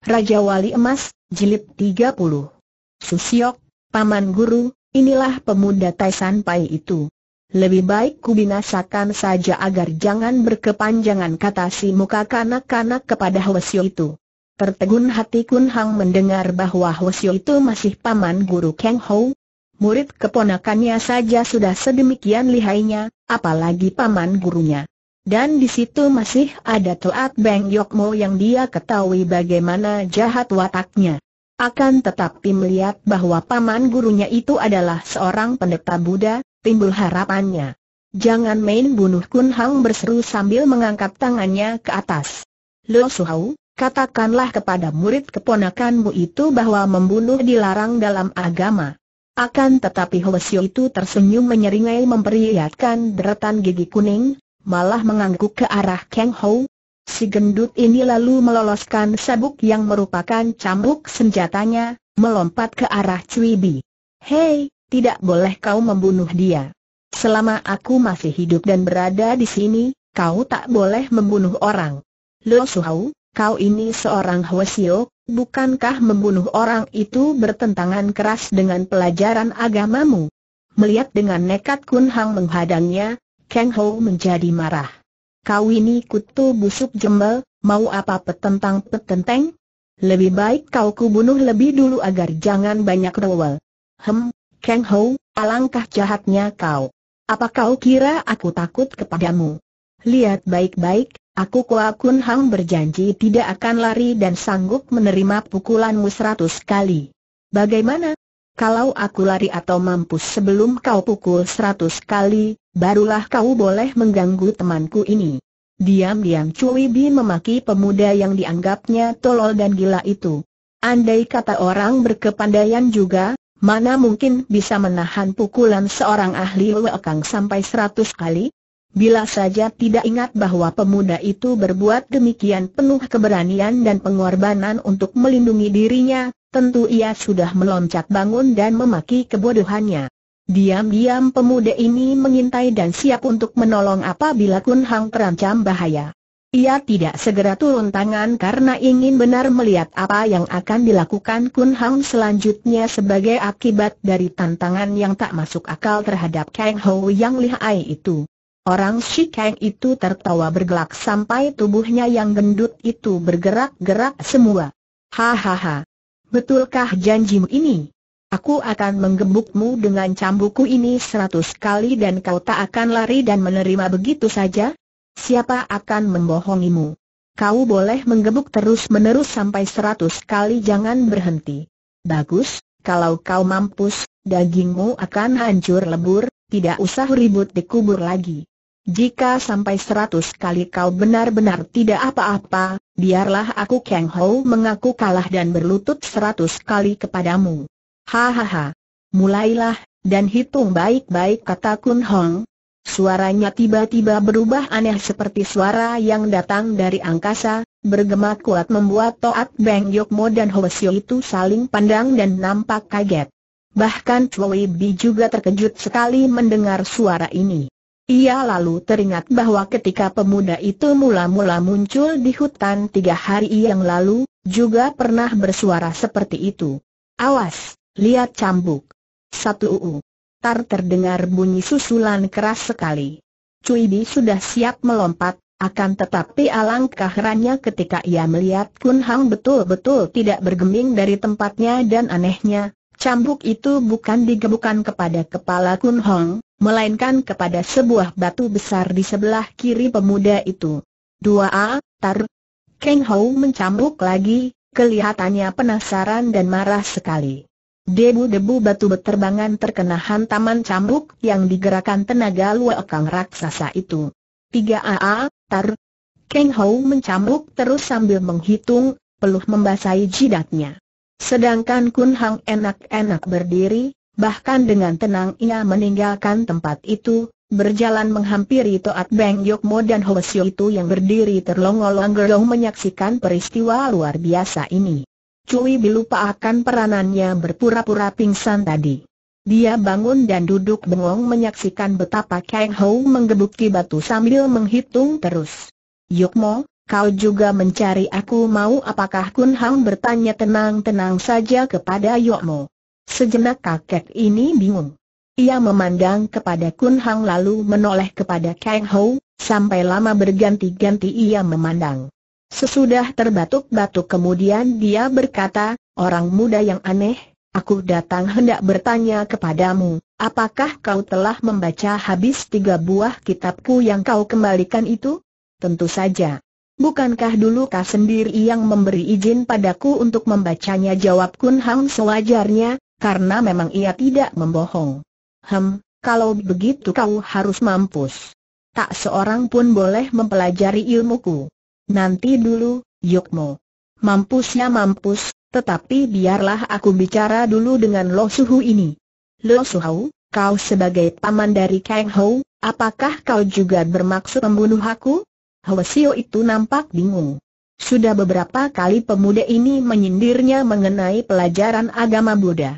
Raja Wali Emas, Jilid 30 Susiok, Paman Guru, inilah pemuda Taisan Pai itu Lebih baik kubinasakan saja agar jangan berkepanjangan kata si muka kanak-kanak kepada Hwasyo itu Tertegun hati Kun Hang mendengar bahwa Hwasyo itu masih Paman Guru Kang Ho Murid keponakannya saja sudah sedemikian lihainya, apalagi Paman Gurunya dan di situ masih ada Tuat Beng Yokmo yang dia ketahui bagaimana jahat wataknya. Akan tetapi melihat bahwa paman gurunya itu adalah seorang pendeta Buddha, timbul harapannya. Jangan main bunuh Kun Hang berseru sambil mengangkat tangannya ke atas. Lo Suhau, katakanlah kepada murid keponakanmu itu bahwa membunuh dilarang dalam agama. Akan tetapi Hwasyo itu tersenyum menyeringai memperlihatkan deretan gigi kuning, malah mengangguk ke arah Kang Ho. Si gendut ini lalu meloloskan sabuk yang merupakan cambuk senjatanya, melompat ke arah Cui Bi. Hei, tidak boleh kau membunuh dia. Selama aku masih hidup dan berada di sini, kau tak boleh membunuh orang. Lo Suhau, kau ini seorang Hwasio, bukankah membunuh orang itu bertentangan keras dengan pelajaran agamamu? Melihat dengan nekat Kun Hang menghadangnya, Kang Ho menjadi marah. Kau ini kutu busuk jembel, mau apa petentang petenteng? Lebih baik kau kubunuh lebih dulu agar jangan banyak rewel. Hem, Kang Ho, alangkah jahatnya kau. Apa kau kira aku takut kepadamu? Lihat baik-baik, aku Kua Kun Hang berjanji tidak akan lari dan sanggup menerima pukulanmu seratus kali. Bagaimana? Kalau aku lari atau mampus sebelum kau pukul seratus kali, barulah kau boleh mengganggu temanku ini. Diam-diam Cui Bi memaki pemuda yang dianggapnya tolol dan gila itu. Andai kata orang berkepandaian juga, mana mungkin bisa menahan pukulan seorang ahli wakang sampai seratus kali? Bila saja tidak ingat bahwa pemuda itu berbuat demikian penuh keberanian dan pengorbanan untuk melindungi dirinya, tentu ia sudah meloncat bangun dan memaki kebodohannya. Diam-diam pemuda ini mengintai dan siap untuk menolong apabila Kun Hang terancam bahaya. Ia tidak segera turun tangan karena ingin benar melihat apa yang akan dilakukan Kun Hang selanjutnya sebagai akibat dari tantangan yang tak masuk akal terhadap Kang Ho yang lihai itu. Orang Shi Kang itu tertawa bergelak sampai tubuhnya yang gendut itu bergerak-gerak semua. Hahaha, Betulkah janjimu ini? Aku akan menggebukmu dengan cambukku ini seratus kali dan kau tak akan lari dan menerima begitu saja? Siapa akan membohongimu? Kau boleh menggebuk terus-menerus sampai seratus kali jangan berhenti. Bagus, kalau kau mampus, dagingmu akan hancur lebur, tidak usah ribut dikubur lagi. Jika sampai seratus kali kau benar-benar tidak apa-apa, biarlah aku Kang Ho mengaku kalah dan berlutut seratus kali kepadamu. Hahaha. Mulailah, dan hitung baik-baik kata Kun Hong. Suaranya tiba-tiba berubah aneh seperti suara yang datang dari angkasa, bergema kuat membuat Toat Beng Yokmo dan Ho Sio itu saling pandang dan nampak kaget. Bahkan Chloe Bi juga terkejut sekali mendengar suara ini. Ia lalu teringat bahwa ketika pemuda itu mula-mula muncul di hutan tiga hari yang lalu, juga pernah bersuara seperti itu. Awas, lihat cambuk. Satu uu. Tar terdengar bunyi susulan keras sekali. Cui Bi sudah siap melompat, akan tetapi alangkah herannya ketika ia melihat Kun Hang betul-betul tidak bergeming dari tempatnya dan anehnya, cambuk itu bukan digebukan kepada kepala Kun Hong, melainkan kepada sebuah batu besar di sebelah kiri pemuda itu. Dua a tar. Kang Hou mencambuk lagi, kelihatannya penasaran dan marah sekali. Debu-debu batu beterbangan terkena hantaman cambuk yang digerakkan tenaga luar kang raksasa itu. Tiga a tar. Kang Hou mencambuk terus sambil menghitung, peluh membasahi jidatnya. Sedangkan Kun Hang enak-enak berdiri, Bahkan dengan tenang ia meninggalkan tempat itu, berjalan menghampiri Toat Beng Yokmo dan Hoesio itu yang berdiri terlongol longgol menyaksikan peristiwa luar biasa ini. Cui lupa akan peranannya berpura-pura pingsan tadi. Dia bangun dan duduk bengong menyaksikan betapa Kang Hou menggebuki batu sambil menghitung terus. Yokmo, Kau juga mencari aku mau apakah Kun Hang bertanya tenang-tenang saja kepada Yokmo. Sejenak kakek ini bingung. Ia memandang kepada Kun Hang lalu menoleh kepada Kang Ho, sampai lama berganti-ganti ia memandang. Sesudah terbatuk-batuk kemudian dia berkata, orang muda yang aneh, aku datang hendak bertanya kepadamu, apakah kau telah membaca habis tiga buah kitabku yang kau kembalikan itu? Tentu saja. Bukankah dulu kau sendiri yang memberi izin padaku untuk membacanya jawab Kun Hang sewajarnya, karena memang ia tidak membohong. Hem, kalau begitu kau harus mampus. Tak seorang pun boleh mempelajari ilmuku. Nanti dulu, Yokmo. Mampusnya mampus, tetapi biarlah aku bicara dulu dengan Lo Suhu ini. Lo Suhu, kau sebagai paman dari Kang Hou, apakah kau juga bermaksud membunuh aku? Hwasio itu nampak bingung. Sudah beberapa kali pemuda ini menyindirnya mengenai pelajaran agama Buddha.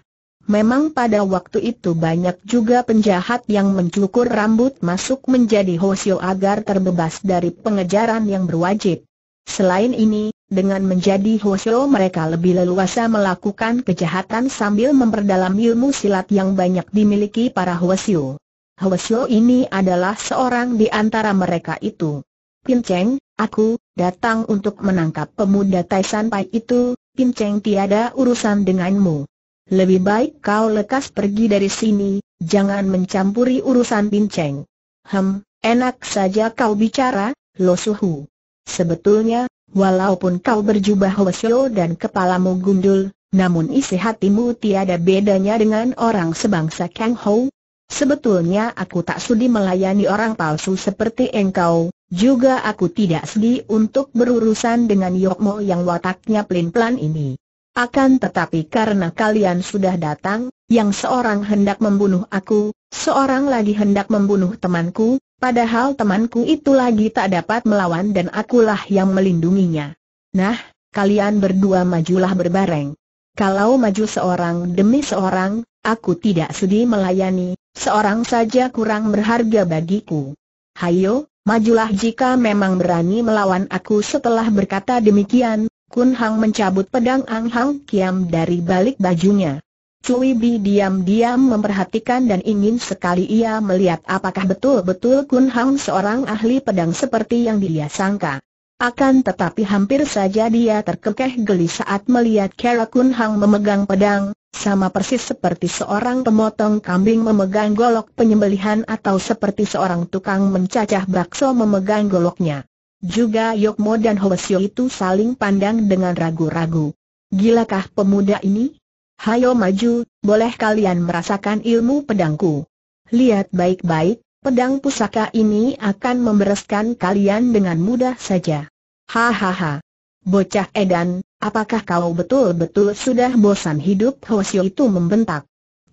Memang pada waktu itu banyak juga penjahat yang mencukur rambut masuk menjadi hosio agar terbebas dari pengejaran yang berwajib. Selain ini, dengan menjadi hosio mereka lebih leluasa melakukan kejahatan sambil memperdalam ilmu silat yang banyak dimiliki para hosio. Hosio ini adalah seorang di antara mereka itu. Pinceng, aku, datang untuk menangkap pemuda Taisan Pai itu, Pinceng tiada urusan denganmu. Lebih baik kau lekas pergi dari sini, jangan mencampuri urusan Pinceng. Hem, enak saja kau bicara, Lo Suhu. Sebetulnya, walaupun kau berjubah Hwasyo dan kepalamu gundul, namun isi hatimu tiada bedanya dengan orang sebangsa Kang Ho. Sebetulnya aku tak sudi melayani orang palsu seperti engkau, juga aku tidak sedih untuk berurusan dengan Yokmo yang wataknya pelin-pelan ini. Akan tetapi karena kalian sudah datang, yang seorang hendak membunuh aku, seorang lagi hendak membunuh temanku, padahal temanku itu lagi tak dapat melawan dan akulah yang melindunginya. Nah, kalian berdua majulah berbareng. Kalau maju seorang demi seorang, aku tidak sudi melayani, seorang saja kurang berharga bagiku. Hayo, majulah jika memang berani melawan aku setelah berkata demikian, Kun Hang mencabut pedang Ang Hang Kiam dari balik bajunya. Cui Bi diam-diam memperhatikan dan ingin sekali ia melihat apakah betul-betul Kun Hang seorang ahli pedang seperti yang dia sangka. Akan tetapi hampir saja dia terkekeh geli saat melihat cara Kun Hang memegang pedang, sama persis seperti seorang pemotong kambing memegang golok penyembelihan atau seperti seorang tukang mencacah bakso memegang goloknya. Juga Yokmo dan Hoesio itu saling pandang dengan ragu-ragu. Gilakah pemuda ini? Hayo maju, boleh kalian merasakan ilmu pedangku. Lihat baik-baik, pedang pusaka ini akan membereskan kalian dengan mudah saja. Hahaha. Bocah edan, apakah kau betul-betul sudah bosan hidup? Hoesio itu membentak.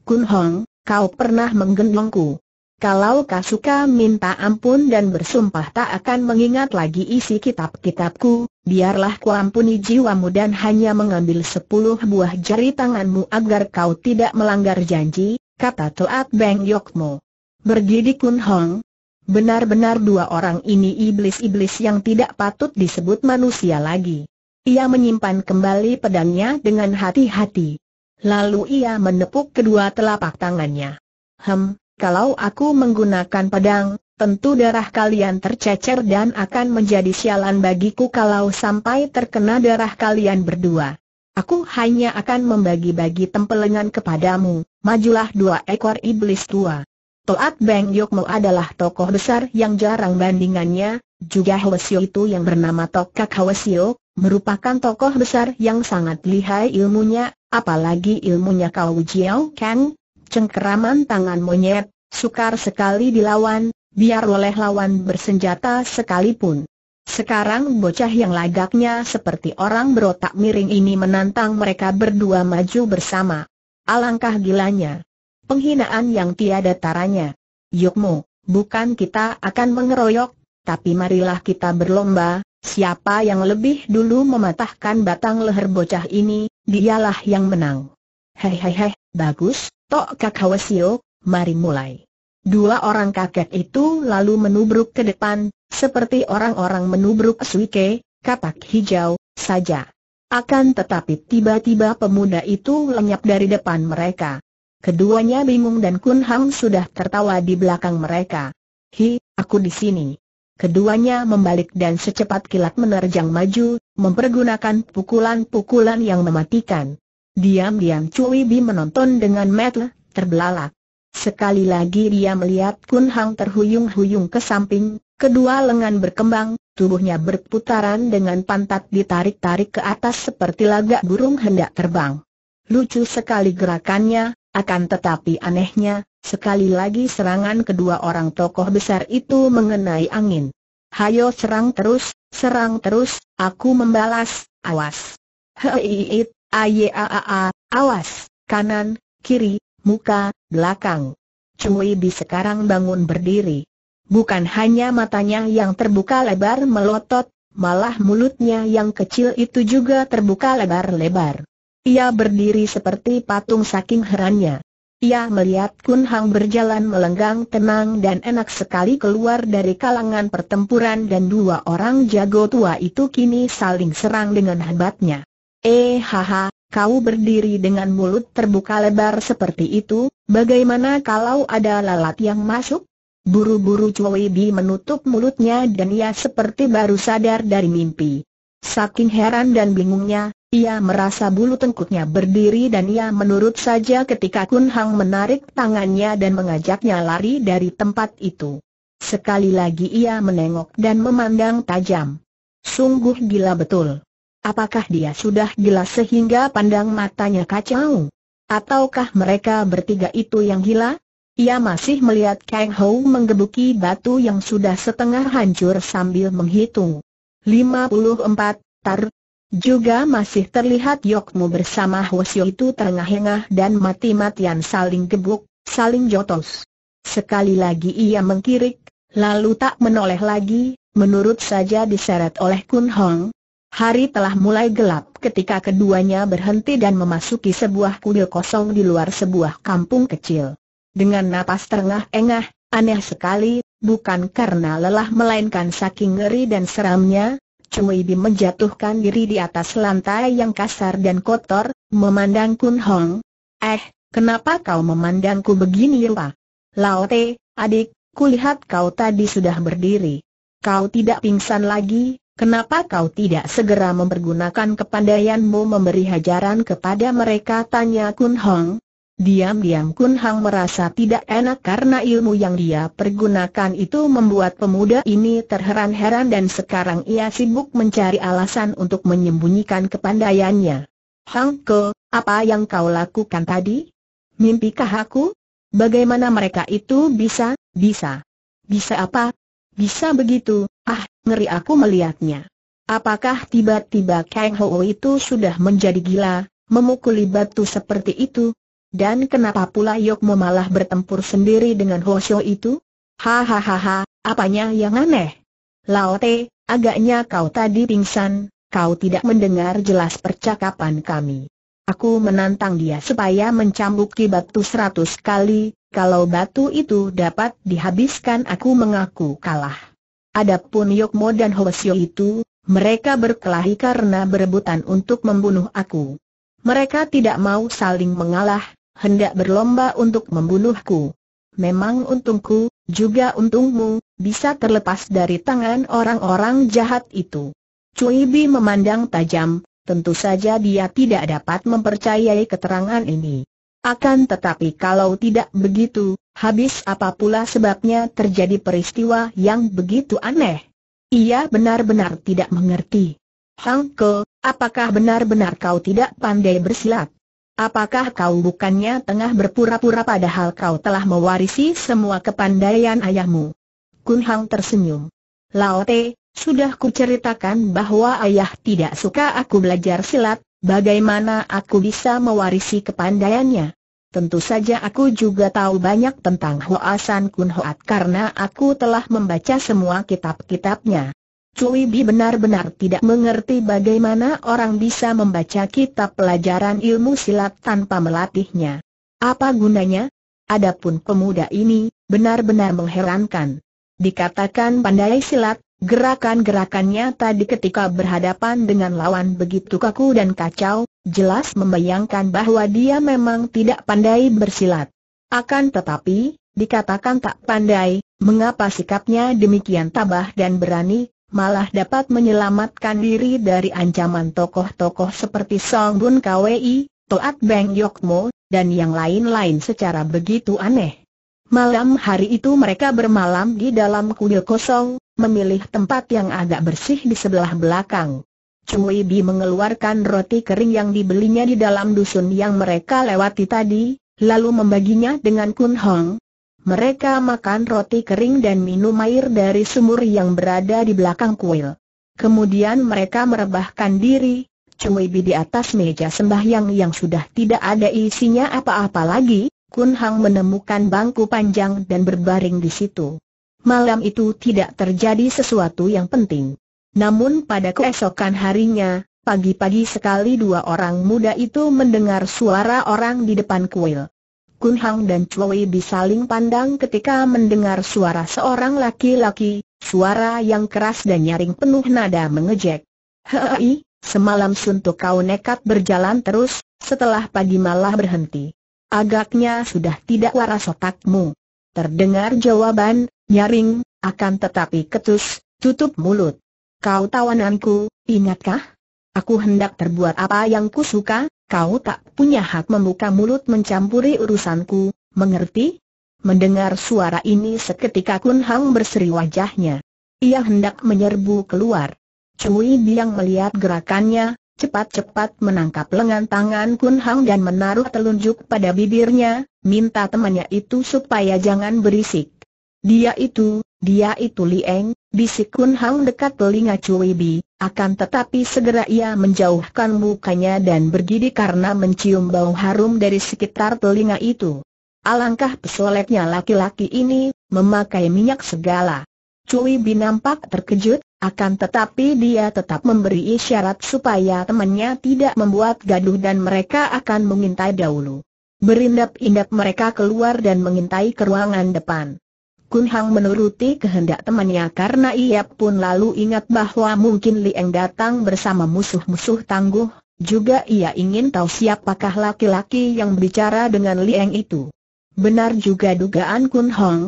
Kun Hong, kau pernah menggendongku. Kalau kau suka minta ampun dan bersumpah tak akan mengingat lagi isi kitab-kitabku, biarlah ku ampuni jiwamu dan hanya mengambil sepuluh buah jari tanganmu agar kau tidak melanggar janji, kata Toat Beng Yokmo. Berdiri Kun Hong, benar-benar dua orang ini iblis-iblis yang tidak patut disebut manusia lagi. Ia menyimpan kembali pedangnya dengan hati-hati. Lalu ia menepuk kedua telapak tangannya. Hem, kalau aku menggunakan pedang, tentu darah kalian tercecer dan akan menjadi sialan bagiku kalau sampai terkena darah kalian berdua. Aku hanya akan membagi-bagi tempelengan kepadamu, majulah dua ekor iblis tua. Toat Beng Yokmo adalah tokoh besar yang jarang bandingannya, juga Hwasyo itu yang bernama Tokak Hwasyo, merupakan tokoh besar yang sangat lihai ilmunya, apalagi ilmunya Kau Jiao Kang, cengkeraman tangan monyet, sukar sekali dilawan, biar oleh lawan bersenjata sekalipun. Sekarang bocah yang lagaknya seperti orang berotak miring ini menantang mereka berdua maju bersama. Alangkah gilanya. Penghinaan yang tiada taranya. Yukmu, bukan kita akan mengeroyok, tapi marilah kita berlomba, siapa yang lebih dulu mematahkan batang leher bocah ini, dialah yang menang. Hei hei hei, bagus, Tok Kakawasio, mari mulai. Dua orang kakek itu lalu menubruk ke depan, seperti orang-orang menubruk suike, katak hijau, saja. Akan tetapi tiba-tiba pemuda itu lenyap dari depan mereka. Keduanya bingung dan Kun Hang sudah tertawa di belakang mereka. Hi, aku di sini. Keduanya membalik dan secepat kilat menerjang maju, mempergunakan pukulan-pukulan yang mematikan. Diam-diam Cui Bi menonton dengan metel, terbelalak. Sekali lagi dia melihat Kun Hang terhuyung-huyung ke samping, kedua lengan berkembang, tubuhnya berputaran dengan pantat ditarik-tarik ke atas seperti lagak burung hendak terbang. Lucu sekali gerakannya, akan tetapi anehnya, sekali lagi serangan kedua orang tokoh besar itu mengenai angin. Hayo serang terus, serang terus, aku membalas, awas. Hei, Ayaaa, awas, kanan, kiri, muka, belakang. Cui Bi sekarang bangun berdiri. Bukan hanya matanya yang terbuka lebar melotot, malah mulutnya yang kecil itu juga terbuka lebar-lebar. Ia berdiri seperti patung saking herannya. Ia melihat Kun Hang berjalan melenggang tenang dan enak sekali keluar dari kalangan pertempuran dan dua orang jago tua itu kini saling serang dengan hebatnya. Eh haha, kau berdiri dengan mulut terbuka lebar seperti itu, bagaimana kalau ada lalat yang masuk? Buru-buru Choi Bi menutup mulutnya dan ia seperti baru sadar dari mimpi. Saking heran dan bingungnya, ia merasa bulu tengkuknya berdiri dan ia menurut saja ketika Kun Hang menarik tangannya dan mengajaknya lari dari tempat itu. Sekali lagi ia menengok dan memandang tajam. Sungguh gila betul. Apakah dia sudah gila sehingga pandang matanya kacau? Ataukah mereka bertiga itu yang gila? Ia masih melihat Kang Hou menggebuki batu yang sudah setengah hancur sambil menghitung. 54, tar. Juga masih terlihat Yokmu bersama Hwasyo itu terengah-engah dan mati-matian saling gebuk, saling jotos. Sekali lagi ia mengkirik, lalu tak menoleh lagi, menurut saja diseret oleh Kun Hong, Hari telah mulai gelap ketika keduanya berhenti dan memasuki sebuah kuil kosong di luar sebuah kampung kecil. Dengan napas terengah-engah, aneh sekali, bukan karena lelah melainkan saking ngeri dan seramnya, Cui Bi menjatuhkan diri di atas lantai yang kasar dan kotor, memandang Kun Hong. Eh, kenapa kau memandangku begini lah, Laote, adik, kulihat kau tadi sudah berdiri. Kau tidak pingsan lagi, Kenapa kau tidak segera mempergunakan kepandaianmu memberi hajaran kepada mereka? Tanya Kun Hong. Diam-diam Kun Hong merasa tidak enak karena ilmu yang dia pergunakan itu membuat pemuda ini terheran-heran dan sekarang ia sibuk mencari alasan untuk menyembunyikan kepandaiannya. Hang Ke, apa yang kau lakukan tadi? Mimpikah aku? Bagaimana mereka itu bisa, bisa? Bisa apa? Bisa begitu, Ah, ngeri aku melihatnya. Apakah tiba-tiba Kang Ho itu sudah menjadi gila, memukuli batu seperti itu? Dan kenapa pula Mo malah bertempur sendiri dengan Hosyo itu? Hahaha, apanya yang aneh? Lao Te, agaknya kau tadi pingsan, kau tidak mendengar jelas percakapan kami. Aku menantang dia supaya mencambuki batu seratus kali, kalau batu itu dapat dihabiskan aku mengaku kalah. Adapun Yokmo dan Hoesio itu, mereka berkelahi karena berebutan untuk membunuh aku. Mereka tidak mau saling mengalah, hendak berlomba untuk membunuhku. Memang untungku, juga untungmu, bisa terlepas dari tangan orang-orang jahat itu. Cui Bi memandang tajam, tentu saja dia tidak dapat mempercayai keterangan ini. Akan tetapi kalau tidak begitu, Habis apa pula sebabnya terjadi peristiwa yang begitu aneh? Ia benar-benar tidak mengerti. Hang apakah benar-benar kau tidak pandai bersilat? Apakah kau bukannya tengah berpura-pura padahal kau telah mewarisi semua kepandaian ayahmu? Kun Hang tersenyum. Lao Te, sudah kuceritakan bahwa ayah tidak suka aku belajar silat, bagaimana aku bisa mewarisi kepandaiannya? Tentu saja aku juga tahu banyak tentang Hoa San Kun Hoat karena aku telah membaca semua kitab-kitabnya. Cui Bi benar-benar tidak mengerti bagaimana orang bisa membaca kitab pelajaran ilmu silat tanpa melatihnya. Apa gunanya? Adapun pemuda ini, benar-benar mengherankan. Dikatakan pandai silat, Gerakan-gerakannya tadi ketika berhadapan dengan lawan begitu kaku dan kacau, jelas membayangkan bahwa dia memang tidak pandai bersilat. Akan tetapi, dikatakan tak pandai, mengapa sikapnya demikian tabah dan berani, malah dapat menyelamatkan diri dari ancaman tokoh-tokoh seperti Song Bun Kwei, Toat Beng Yokmo, dan yang lain-lain secara begitu aneh. Malam hari itu mereka bermalam di dalam kuil kosong, memilih tempat yang agak bersih di sebelah belakang. Cui Bi mengeluarkan roti kering yang dibelinya di dalam dusun yang mereka lewati tadi, lalu membaginya dengan Kun Hong. Mereka makan roti kering dan minum air dari sumur yang berada di belakang kuil. Kemudian mereka merebahkan diri, Cui Bi di atas meja sembahyang yang sudah tidak ada isinya apa-apa lagi, Kun Hang menemukan bangku panjang dan berbaring di situ. Malam itu tidak terjadi sesuatu yang penting. Namun pada keesokan harinya, pagi-pagi sekali dua orang muda itu mendengar suara orang di depan kuil. Kun Hang dan Chloe disaling pandang ketika mendengar suara seorang laki-laki, suara yang keras dan nyaring penuh nada mengejek. Hei, semalam suntuk kau nekat berjalan terus, setelah pagi malah berhenti. Agaknya sudah tidak waras otakmu. Terdengar jawaban, nyaring, akan tetapi ketus, tutup mulut. Kau tawananku, ingatkah? Aku hendak terbuat apa yang ku suka, kau tak punya hak membuka mulut mencampuri urusanku, mengerti? Mendengar suara ini seketika Kun Hang berseri wajahnya. Ia hendak menyerbu keluar. Cui Biang melihat gerakannya, cepat-cepat menangkap lengan tangan Kun Hang dan menaruh telunjuk pada bibirnya, minta temannya itu supaya jangan berisik. Dia itu, dia itu Lieng, bisik Kun Hang dekat telinga Cui Bi, akan tetapi segera ia menjauhkan mukanya dan bergidi karena mencium bau harum dari sekitar telinga itu. Alangkah pesoleknya laki-laki ini, memakai minyak segala. Cui Bi nampak terkejut, akan tetapi dia tetap memberi isyarat supaya temannya tidak membuat gaduh dan mereka akan mengintai dahulu. Berindap-indap mereka keluar dan mengintai ke ruangan depan. Kun Hang menuruti kehendak temannya karena ia pun lalu ingat bahwa mungkin Liang datang bersama musuh-musuh tangguh, juga ia ingin tahu siapakah laki-laki yang berbicara dengan Liang itu. Benar juga dugaan Kun Hong,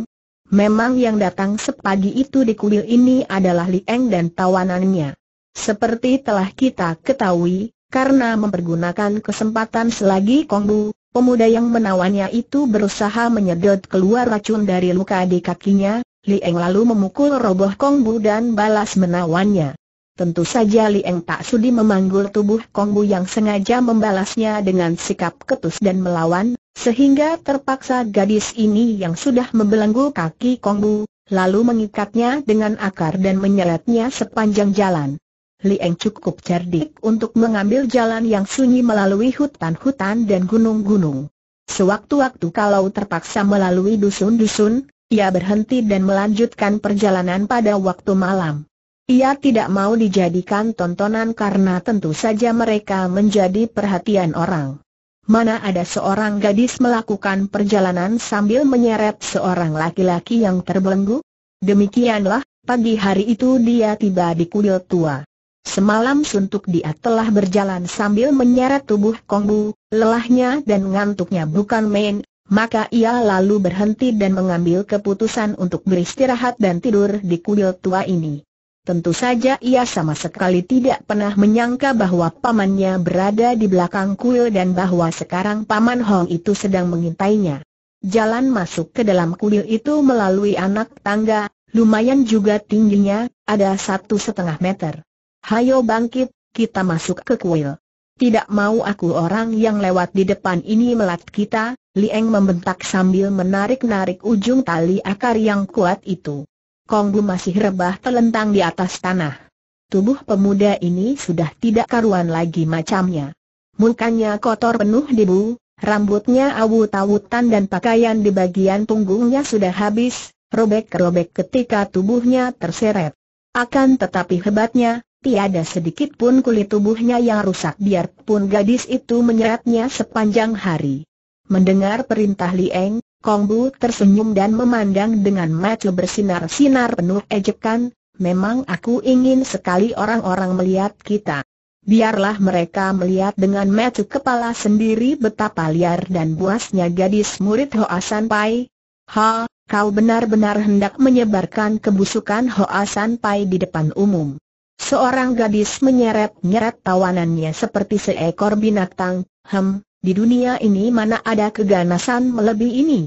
Memang yang datang sepagi itu di kuil ini adalah Li Lieng dan tawanannya. Seperti telah kita ketahui, karena mempergunakan kesempatan selagi Kongbu, pemuda yang menawannya itu berusaha menyedot keluar racun dari luka di kakinya, Li Lieng lalu memukul roboh Kongbu dan balas menawannya. Tentu saja Li Eng tak sudi memanggul tubuh Kong Bu yang sengaja membalasnya dengan sikap ketus dan melawan, sehingga terpaksa gadis ini yang sudah membelenggu kaki Kong Bu, lalu mengikatnya dengan akar dan menyeretnya sepanjang jalan. Li Eng cukup cerdik untuk mengambil jalan yang sunyi melalui hutan-hutan dan gunung-gunung. Sewaktu-waktu kalau terpaksa melalui dusun-dusun, ia berhenti dan melanjutkan perjalanan pada waktu malam. Ia tidak mau dijadikan tontonan karena tentu saja mereka menjadi perhatian orang. Mana ada seorang gadis melakukan perjalanan sambil menyeret seorang laki-laki yang terbelenggu? Demikianlah, pagi hari itu dia tiba di kuil tua. Semalam suntuk dia telah berjalan sambil menyeret tubuh Kongbu, lelahnya dan ngantuknya bukan main, maka ia lalu berhenti dan mengambil keputusan untuk beristirahat dan tidur di kuil tua ini. Tentu saja ia sama sekali tidak pernah menyangka bahwa pamannya berada di belakang kuil dan bahwa sekarang paman Hong itu sedang mengintainya. Jalan masuk ke dalam kuil itu melalui anak tangga, lumayan juga tingginya, ada satu setengah meter. Hayo bangkit, kita masuk ke kuil. Tidak mau aku orang yang lewat di depan ini melat kita, Lieng membentak sambil menarik-narik ujung tali akar yang kuat itu. Kong Bu masih rebah telentang di atas tanah. Tubuh pemuda ini sudah tidak karuan lagi macamnya. Mukanya kotor penuh debu, rambutnya awut-awutan dan pakaian di bagian punggungnya sudah habis, robek-robek ketika tubuhnya terseret. Akan tetapi hebatnya, tiada sedikit pun kulit tubuhnya yang rusak biarpun gadis itu menyeretnya sepanjang hari. Mendengar perintah Lieng, Kongbu tersenyum dan memandang dengan mata bersinar-sinar penuh ejekan, memang aku ingin sekali orang-orang melihat kita. Biarlah mereka melihat dengan mata kepala sendiri betapa liar dan buasnya gadis murid Hoa Pai. Ha, kau benar-benar hendak menyebarkan kebusukan Hoa Pai di depan umum. Seorang gadis menyeret-nyeret tawanannya seperti seekor binatang, hem, di dunia ini mana ada keganasan melebihi ini?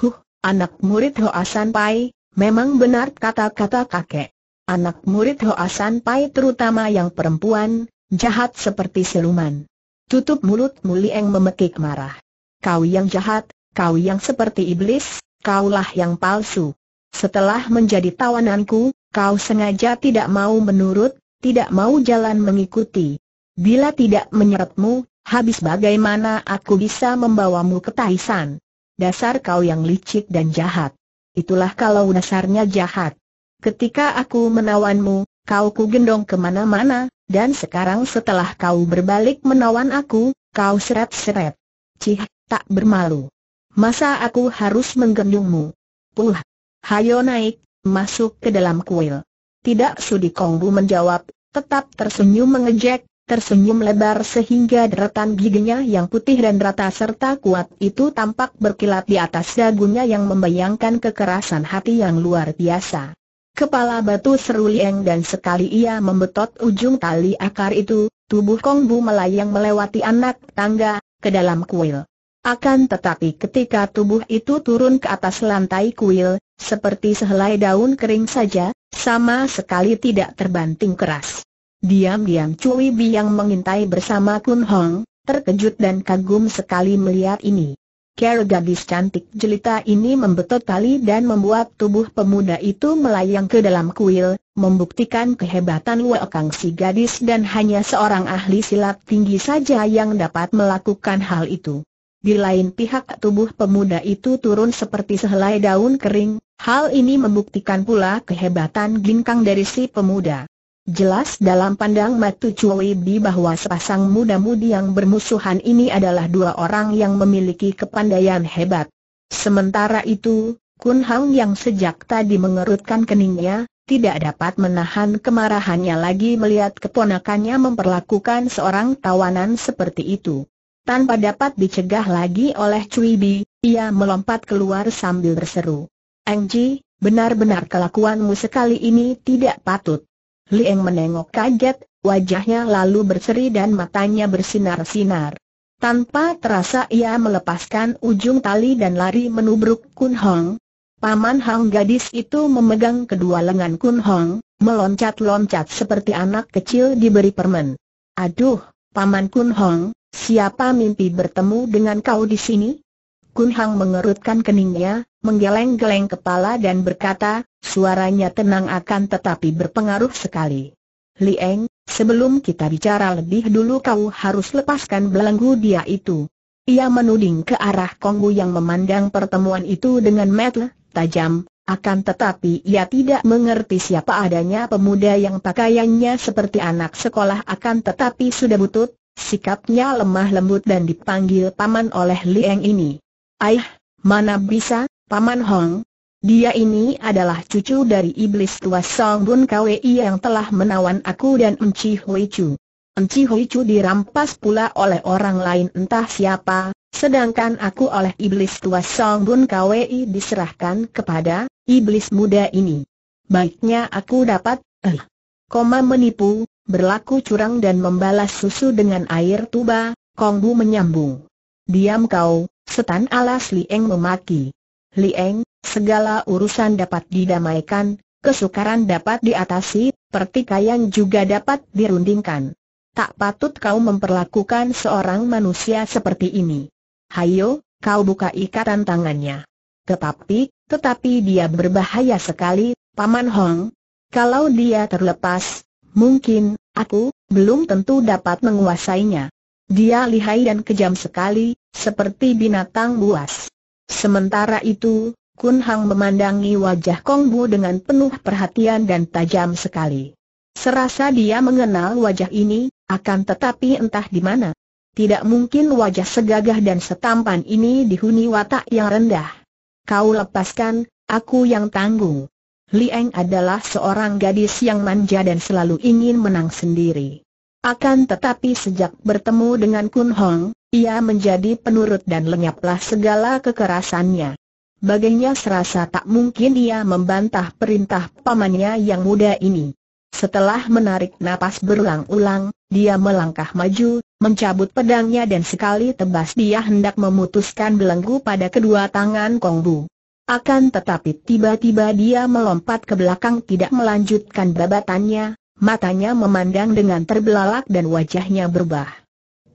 Huh, anak murid Hoasan Pai, memang benar kata-kata kakek. Anak murid Hoasan Pai terutama yang perempuan, jahat seperti siluman. Tutup mulut Mulieng memekik marah. Kau yang jahat, kau yang seperti iblis, kaulah yang palsu. Setelah menjadi tawananku, kau sengaja tidak mau menurut, tidak mau jalan mengikuti. Bila tidak menyeretmu, Habis bagaimana aku bisa membawamu ke Taisan? Dasar kau yang licik dan jahat. Itulah kalau dasarnya jahat. Ketika aku menawanmu, kau ku gendong kemana-mana, dan sekarang setelah kau berbalik menawan aku, kau seret-seret. Cih, tak bermalu. Masa aku harus menggendongmu? Puh, hayo naik, masuk ke dalam kuil. Tidak sudi Kongbu menjawab, tetap tersenyum mengejek, tersenyum lebar sehingga deretan giginya yang putih dan rata serta kuat itu tampak berkilat di atas dagunya yang membayangkan kekerasan hati yang luar biasa. Kepala batu seru dan sekali ia membetot ujung tali akar itu, tubuh Kong Bu melayang melewati anak tangga, ke dalam kuil. Akan tetapi ketika tubuh itu turun ke atas lantai kuil, seperti sehelai daun kering saja, sama sekali tidak terbanting keras. Diam-diam Cui Biang mengintai bersama Kun Hong, terkejut dan kagum sekali melihat ini. Kera gadis cantik jelita ini membetot tali dan membuat tubuh pemuda itu melayang ke dalam kuil, membuktikan kehebatan Kang si gadis dan hanya seorang ahli silat tinggi saja yang dapat melakukan hal itu. Di lain pihak tubuh pemuda itu turun seperti sehelai daun kering, hal ini membuktikan pula kehebatan ginkang dari si pemuda. Jelas dalam pandang Matu Cuwibi bahwa sepasang muda-mudi yang bermusuhan ini adalah dua orang yang memiliki kepandaian hebat. Sementara itu, Kun Hang yang sejak tadi mengerutkan keningnya, tidak dapat menahan kemarahannya lagi melihat keponakannya memperlakukan seorang tawanan seperti itu. Tanpa dapat dicegah lagi oleh Cui Bi, ia melompat keluar sambil berseru. Engji, benar-benar kelakuanmu sekali ini tidak patut. Lieng menengok kaget, wajahnya lalu berseri dan matanya bersinar-sinar. Tanpa terasa ia melepaskan ujung tali dan lari menubruk Kun Hong. Paman Hong gadis itu memegang kedua lengan Kun Hong, meloncat-loncat seperti anak kecil diberi permen. Aduh, Paman Kun Hong, siapa mimpi bertemu dengan kau di sini? Kun Hang mengerutkan keningnya, menggeleng-geleng kepala dan berkata, suaranya tenang akan tetapi berpengaruh sekali. Li Eng, sebelum kita bicara lebih dulu kau harus lepaskan belenggu dia itu. Ia menuding ke arah Konggu yang memandang pertemuan itu dengan metel, tajam, akan tetapi ia tidak mengerti siapa adanya pemuda yang pakaiannya seperti anak sekolah akan tetapi sudah butut, sikapnya lemah lembut dan dipanggil paman oleh Lieng ini. Aih, mana bisa, Paman Hong? Dia ini adalah cucu dari iblis tua Song Bun Kwei yang telah menawan aku dan Enci Hui Chu. Enci Hui Chu dirampas pula oleh orang lain entah siapa, sedangkan aku oleh iblis tua Song Bun Kwei diserahkan kepada iblis muda ini. Baiknya aku dapat, eh, koma menipu, berlaku curang dan membalas susu dengan air tuba, Kong Bu menyambung. Diam kau, Setan alas Lieng memaki. Lieng, segala urusan dapat didamaikan, kesukaran dapat diatasi, pertikaian juga dapat dirundingkan. Tak patut kau memperlakukan seorang manusia seperti ini. Hayo, kau buka ikatan tangannya. Tetapi, tetapi dia berbahaya sekali, Paman Hong. Kalau dia terlepas, mungkin, aku, belum tentu dapat menguasainya. Dia lihai dan kejam sekali, seperti binatang buas. Sementara itu, Kun Hang memandangi wajah Kong Bu dengan penuh perhatian dan tajam sekali. Serasa dia mengenal wajah ini, akan tetapi entah di mana. Tidak mungkin wajah segagah dan setampan ini dihuni watak yang rendah. Kau lepaskan, aku yang tanggung. Liang adalah seorang gadis yang manja dan selalu ingin menang sendiri. Akan tetapi sejak bertemu dengan Kun Hong, ia menjadi penurut dan lenyaplah segala kekerasannya. Baginya serasa tak mungkin ia membantah perintah pamannya yang muda ini. Setelah menarik napas berulang-ulang, dia melangkah maju, mencabut pedangnya dan sekali tebas dia hendak memutuskan belenggu pada kedua tangan Kong Bu. Akan tetapi tiba-tiba dia melompat ke belakang tidak melanjutkan babatannya, matanya memandang dengan terbelalak dan wajahnya berubah.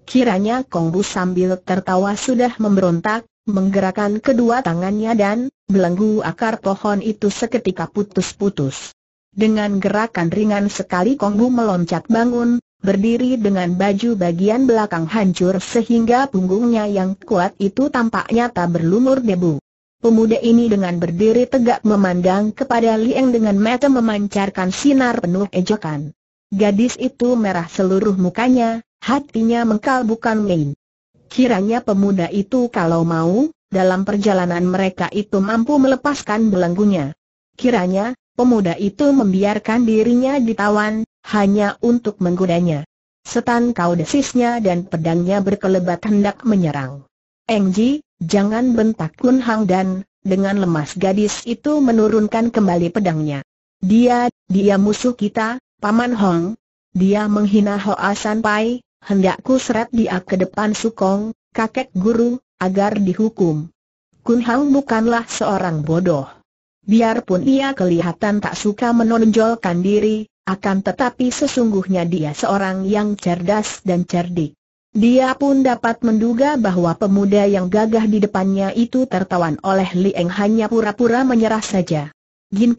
Kiranya Kongbu sambil tertawa sudah memberontak, menggerakkan kedua tangannya dan belenggu akar pohon itu seketika putus-putus. Dengan gerakan ringan sekali Kongbu meloncat bangun, berdiri dengan baju bagian belakang hancur sehingga punggungnya yang kuat itu tampaknya tak berlumur debu. Pemuda ini dengan berdiri tegak memandang kepada Lieng dengan mata memancarkan sinar penuh ejekan. Gadis itu merah seluruh mukanya, hatinya mengkal bukan main. Kiranya pemuda itu kalau mau, dalam perjalanan mereka itu mampu melepaskan belenggunya. Kiranya, pemuda itu membiarkan dirinya ditawan, hanya untuk menggodanya. Setan kau desisnya dan pedangnya berkelebat hendak menyerang. Engji, Jangan bentak Kun Hang dan, dengan lemas gadis itu menurunkan kembali pedangnya. Dia, dia musuh kita, Paman Hong. Dia menghina Hoa San Pai, hendakku seret dia ke depan Sukong, kakek guru, agar dihukum. Kun Hang bukanlah seorang bodoh. Biarpun ia kelihatan tak suka menonjolkan diri, akan tetapi sesungguhnya dia seorang yang cerdas dan cerdik. Dia pun dapat menduga bahwa pemuda yang gagah di depannya itu tertawan oleh Li Eng hanya pura-pura menyerah saja.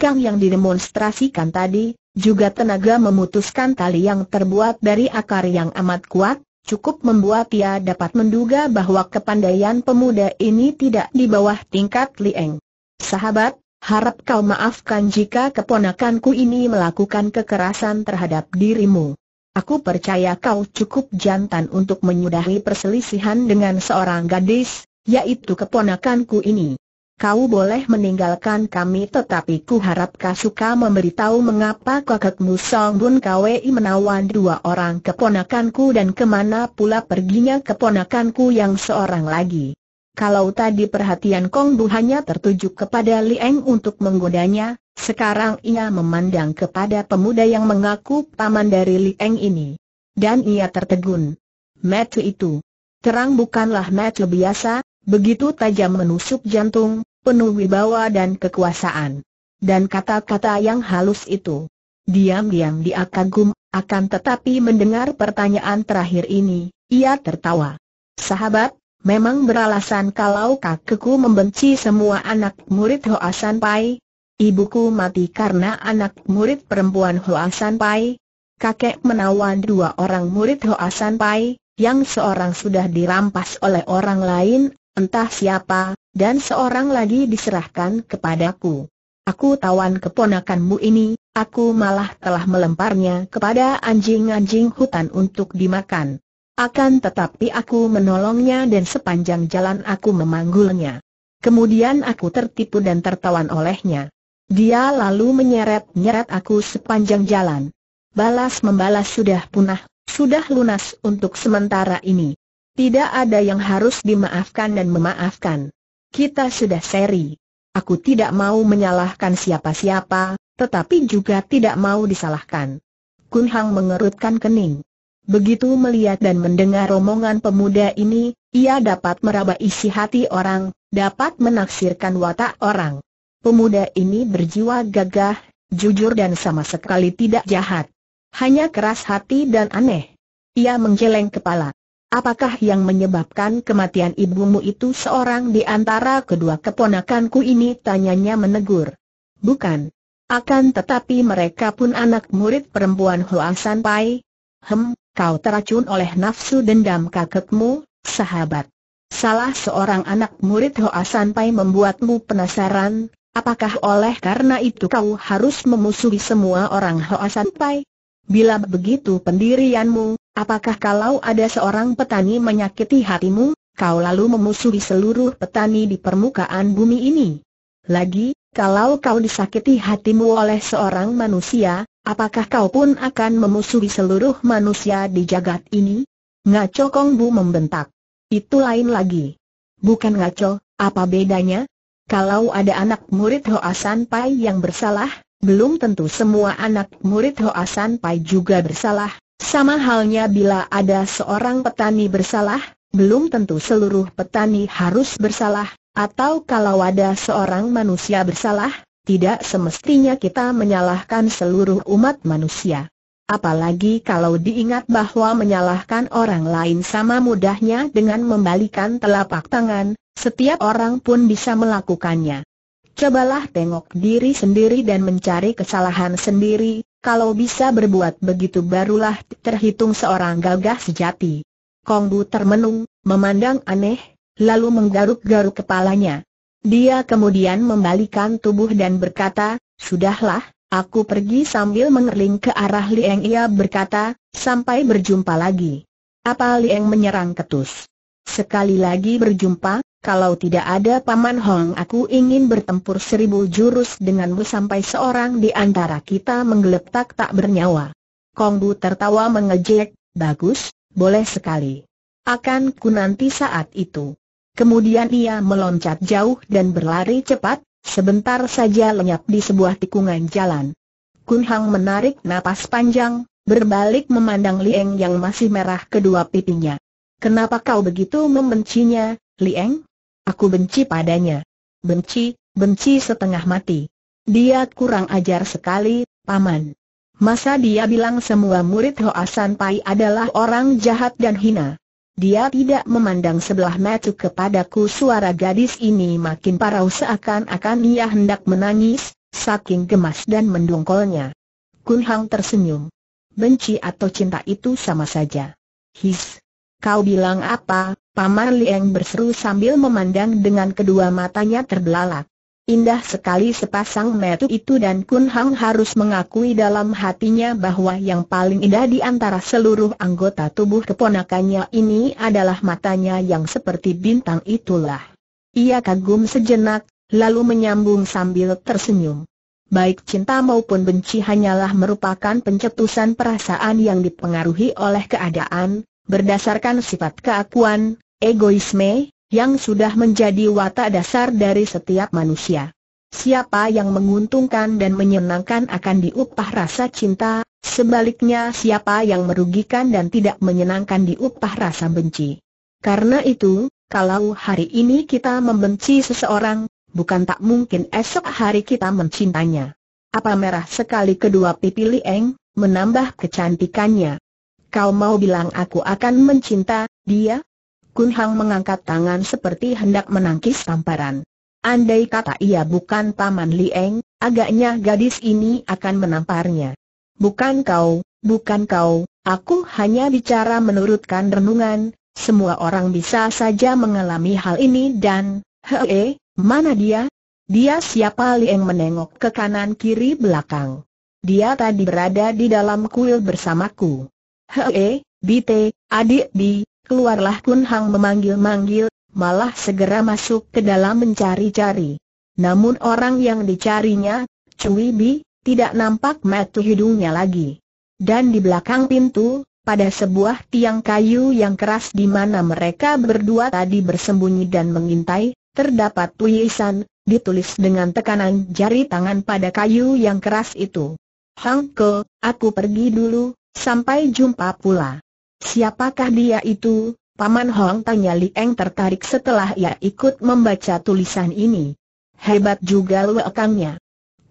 Kang yang didemonstrasikan tadi, juga tenaga memutuskan tali yang terbuat dari akar yang amat kuat, cukup membuat ia dapat menduga bahwa kepandaian pemuda ini tidak di bawah tingkat Li Eng. Sahabat, harap kau maafkan jika keponakanku ini melakukan kekerasan terhadap dirimu. Aku percaya kau cukup jantan untuk menyudahi perselisihan dengan seorang gadis, yaitu keponakanku ini. Kau boleh meninggalkan kami tetapi ku harap kau suka memberitahu mengapa kakekmu Song Bun Kwei menawan dua orang keponakanku dan kemana pula perginya keponakanku yang seorang lagi. Kalau tadi perhatian Kong Bu hanya tertuju kepada Lieng untuk menggodanya, sekarang ia memandang kepada pemuda yang mengaku paman dari Li Eng ini. Dan ia tertegun. Mata itu. Terang bukanlah mata biasa, begitu tajam menusuk jantung, penuh wibawa dan kekuasaan. Dan kata-kata yang halus itu. Diam-diam dia kagum, akan tetapi mendengar pertanyaan terakhir ini, ia tertawa. Sahabat, memang beralasan kalau kakekku membenci semua anak murid Hoa San Pai, Ibuku mati karena anak murid perempuan Hoa San Pai. Kakek menawan dua orang murid Hoa San Pai, yang seorang sudah dirampas oleh orang lain, entah siapa, dan seorang lagi diserahkan kepadaku. Aku tawan keponakanmu ini, aku malah telah melemparnya kepada anjing-anjing hutan untuk dimakan. Akan tetapi aku menolongnya dan sepanjang jalan aku memanggulnya. Kemudian aku tertipu dan tertawan olehnya. Dia lalu menyeret-nyeret aku sepanjang jalan. Balas membalas sudah punah, sudah lunas untuk sementara ini. Tidak ada yang harus dimaafkan dan memaafkan. Kita sudah seri. Aku tidak mau menyalahkan siapa-siapa, tetapi juga tidak mau disalahkan. Kun Hang mengerutkan kening. Begitu melihat dan mendengar rombongan pemuda ini, ia dapat meraba isi hati orang, dapat menaksirkan watak orang. Pemuda ini berjiwa gagah, jujur dan sama sekali tidak jahat. Hanya keras hati dan aneh. Ia menggeleng kepala. Apakah yang menyebabkan kematian ibumu itu seorang di antara kedua keponakanku ini? Tanyanya menegur. Bukan. Akan tetapi mereka pun anak murid perempuan Hoa San Pai. Hem, kau teracun oleh nafsu dendam kakekmu, sahabat. Salah seorang anak murid Hoa San Pai membuatmu penasaran, Apakah oleh karena itu kau harus memusuhi semua orang Hoa Sampai? Bila begitu pendirianmu, apakah kalau ada seorang petani menyakiti hatimu, kau lalu memusuhi seluruh petani di permukaan bumi ini? Lagi, kalau kau disakiti hatimu oleh seorang manusia, apakah kau pun akan memusuhi seluruh manusia di jagat ini? Ngaco Kong Bu membentak. Itu lain lagi. Bukan ngaco, apa bedanya? Kalau ada anak murid Hoa Pai yang bersalah, belum tentu semua anak murid Hoa Pai juga bersalah. Sama halnya bila ada seorang petani bersalah, belum tentu seluruh petani harus bersalah. Atau kalau ada seorang manusia bersalah, tidak semestinya kita menyalahkan seluruh umat manusia. Apalagi kalau diingat bahwa menyalahkan orang lain sama mudahnya dengan membalikan telapak tangan, setiap orang pun bisa melakukannya. Cobalah tengok diri sendiri dan mencari kesalahan sendiri, kalau bisa berbuat begitu barulah terhitung seorang gagah sejati. Kong Bu termenung, memandang aneh, lalu menggaruk-garuk kepalanya. Dia kemudian membalikan tubuh dan berkata, Sudahlah, Aku pergi sambil mengerling ke arah Liang ia berkata, sampai berjumpa lagi. Apa Liang menyerang ketus? Sekali lagi berjumpa, kalau tidak ada Paman Hong aku ingin bertempur seribu jurus denganmu sampai seorang di antara kita menggeletak tak bernyawa. Kong Bu tertawa mengejek, bagus, boleh sekali. Akan ku nanti saat itu. Kemudian ia meloncat jauh dan berlari cepat, Sebentar saja lenyap di sebuah tikungan jalan. Kun Hang menarik napas panjang, berbalik memandang Lieng yang masih merah kedua pipinya. Kenapa kau begitu membencinya, Lieng? Aku benci padanya. Benci, benci setengah mati. Dia kurang ajar sekali, Paman. Masa dia bilang semua murid Hoasan Pai adalah orang jahat dan hina? Dia tidak memandang sebelah mata kepadaku suara gadis ini makin parau seakan-akan ia hendak menangis, saking gemas dan mendongkolnya. Kun Hang tersenyum. Benci atau cinta itu sama saja. His. Kau bilang apa? Paman Liang berseru sambil memandang dengan kedua matanya terbelalak. Indah sekali sepasang metu itu dan Kun Hang harus mengakui dalam hatinya bahwa yang paling indah di antara seluruh anggota tubuh keponakannya ini adalah matanya yang seperti bintang itulah. Ia kagum sejenak, lalu menyambung sambil tersenyum. Baik cinta maupun benci hanyalah merupakan pencetusan perasaan yang dipengaruhi oleh keadaan, berdasarkan sifat keakuan, egoisme, yang sudah menjadi watak dasar dari setiap manusia. Siapa yang menguntungkan dan menyenangkan akan diupah rasa cinta, sebaliknya siapa yang merugikan dan tidak menyenangkan diupah rasa benci. Karena itu, kalau hari ini kita membenci seseorang, bukan tak mungkin esok hari kita mencintanya. Apa merah sekali kedua pipi Lieng, menambah kecantikannya. Kau mau bilang aku akan mencinta dia? Kun Hang mengangkat tangan seperti hendak menangkis tamparan. Andai kata ia bukan Paman Lieng, agaknya gadis ini akan menamparnya. Bukan kau, bukan kau, aku hanya bicara menurutkan renungan, semua orang bisa saja mengalami hal ini dan, hee, mana dia? Dia siapa Lieng menengok ke kanan kiri belakang. Dia tadi berada di dalam kuil bersamaku. Hee, Bite, adik Bi, Keluarlah Kun Hang memanggil-manggil, malah segera masuk ke dalam mencari-cari. Namun orang yang dicarinya, Cui Bi, tidak nampak metu hidungnya lagi. Dan di belakang pintu, pada sebuah tiang kayu yang keras di mana mereka berdua tadi bersembunyi dan mengintai, terdapat tulisan, ditulis dengan tekanan jari tangan pada kayu yang keras itu. Hang Ke, aku pergi dulu, sampai jumpa pula. Siapakah dia itu? Paman Hong tanya Li Eng tertarik setelah ia ikut membaca tulisan ini. Hebat juga luakangnya.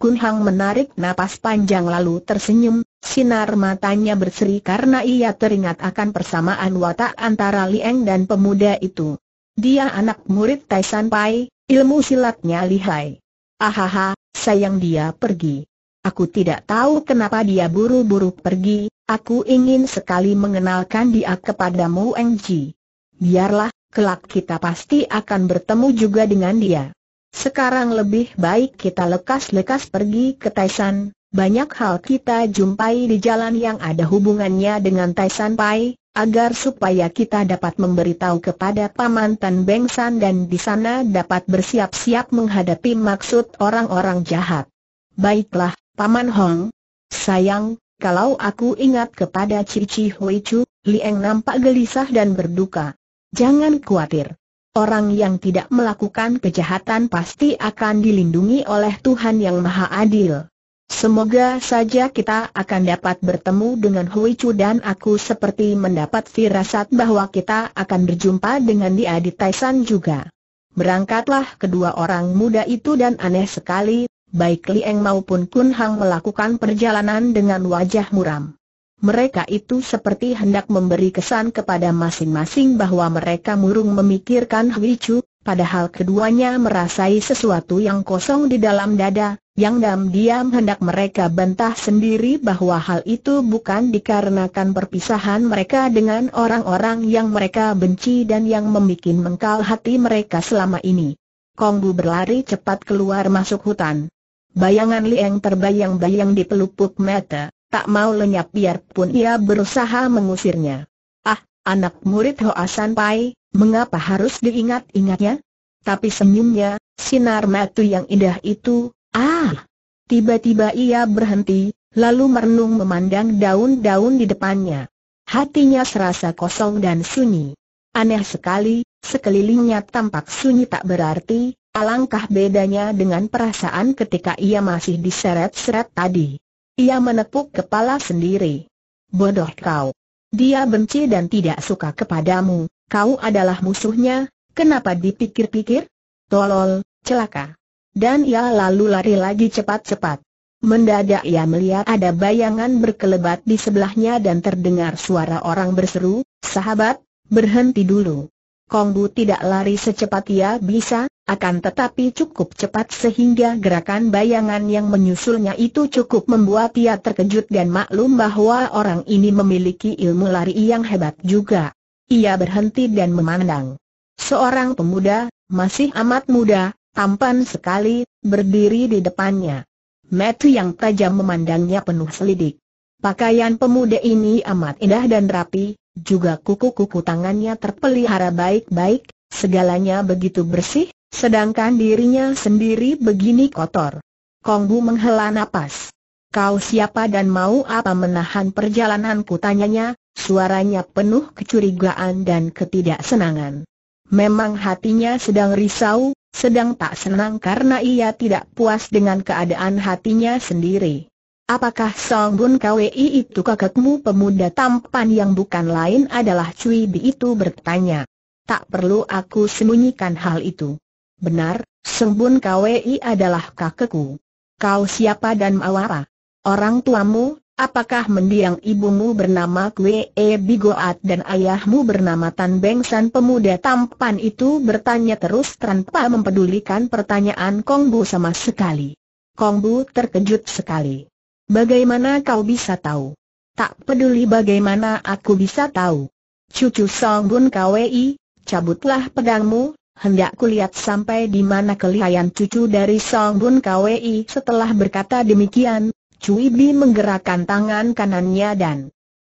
Kun Hang menarik napas panjang lalu tersenyum, sinar matanya berseri karena ia teringat akan persamaan watak antara Li Eng dan pemuda itu. Dia anak murid Tai Pai, ilmu silatnya lihai. Ahaha, sayang dia pergi. Aku tidak tahu kenapa dia buru-buru pergi, Aku ingin sekali mengenalkan dia kepadamu Eng Ji. Biarlah, kelak kita pasti akan bertemu juga dengan dia. Sekarang lebih baik kita lekas-lekas pergi ke Taisan, banyak hal kita jumpai di jalan yang ada hubungannya dengan Taisan Pai, agar supaya kita dapat memberitahu kepada Paman Tan Beng San dan di sana dapat bersiap-siap menghadapi maksud orang-orang jahat. Baiklah, Paman Hong. Sayang, kalau aku ingat kepada Cici Hui Chu, Liang nampak gelisah dan berduka. Jangan khawatir. Orang yang tidak melakukan kejahatan pasti akan dilindungi oleh Tuhan yang Maha Adil. Semoga saja kita akan dapat bertemu dengan Hui Chu dan aku seperti mendapat firasat bahwa kita akan berjumpa dengan dia di Taisan juga. Berangkatlah kedua orang muda itu dan aneh sekali, baik Lieng maupun Kun Hang melakukan perjalanan dengan wajah muram. Mereka itu seperti hendak memberi kesan kepada masing-masing bahwa mereka murung memikirkan Hui Chu, padahal keduanya merasai sesuatu yang kosong di dalam dada, yang diam-diam hendak mereka bantah sendiri bahwa hal itu bukan dikarenakan perpisahan mereka dengan orang-orang yang mereka benci dan yang membuat mengkal hati mereka selama ini. Kongbu berlari cepat keluar masuk hutan. Bayangan Liang terbayang-bayang di pelupuk mata, tak mau lenyap biarpun ia berusaha mengusirnya. Ah, anak murid Hoa Pai, mengapa harus diingat-ingatnya? Tapi senyumnya, sinar mata yang indah itu, ah! Tiba-tiba ia berhenti, lalu merenung memandang daun-daun di depannya. Hatinya serasa kosong dan sunyi. Aneh sekali, sekelilingnya tampak sunyi tak berarti, Alangkah bedanya dengan perasaan ketika ia masih diseret-seret tadi. Ia menepuk kepala sendiri. Bodoh kau. Dia benci dan tidak suka kepadamu, kau adalah musuhnya, kenapa dipikir-pikir? Tolol, celaka. Dan ia lalu lari lagi cepat-cepat. Mendadak ia melihat ada bayangan berkelebat di sebelahnya dan terdengar suara orang berseru, sahabat, berhenti dulu. Kongbu tidak lari secepat ia bisa, akan tetapi cukup cepat sehingga gerakan bayangan yang menyusulnya itu cukup membuat ia terkejut dan maklum bahwa orang ini memiliki ilmu lari yang hebat juga. Ia berhenti dan memandang. Seorang pemuda, masih amat muda, tampan sekali, berdiri di depannya. Metu yang tajam memandangnya penuh selidik. Pakaian pemuda ini amat indah dan rapi, juga kuku-kuku tangannya terpelihara baik-baik, segalanya begitu bersih, sedangkan dirinya sendiri begini kotor. Kongbu menghela napas. Kau siapa dan mau apa menahan perjalananku tanyanya, suaranya penuh kecurigaan dan ketidaksenangan. Memang hatinya sedang risau, sedang tak senang karena ia tidak puas dengan keadaan hatinya sendiri. Apakah Song Bun Kwei itu kakakmu pemuda tampan yang bukan lain adalah Cui Bi itu bertanya. Tak perlu aku sembunyikan hal itu. Benar, Song Bun Kwei adalah kakakku. Kau siapa dan mawara? Orang tuamu, apakah mendiang ibumu bernama Kwei Bigoat dan ayahmu bernama Tan Beng San pemuda tampan itu bertanya terus tanpa mempedulikan pertanyaan Kong Bu sama sekali. Kong Bu terkejut sekali. Bagaimana kau bisa tahu? Tak peduli bagaimana aku bisa tahu. Cucu Bun KWI, cabutlah pedangmu, hendak kulihat sampai di mana kelihayan cucu dari Bun KWI. Setelah berkata demikian, Cui Bi menggerakkan tangan kanannya dan